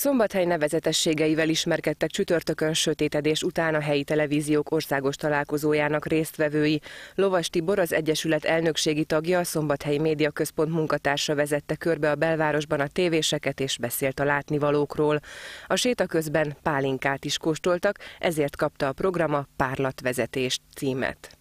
Szombathely nevezetességeivel ismerkedtek csütörtökön sötétedés után a helyi televíziók országos találkozójának résztvevői. Lovas Tibor, az Egyesület elnökségi tagja, a Szombathelyi Média Központ munkatársa vezette körbe a belvárosban a tévéseket és beszélt a látnivalókról. A séta közben pálinkát is kóstoltak, ezért kapta a program a Párlatvezetés címet.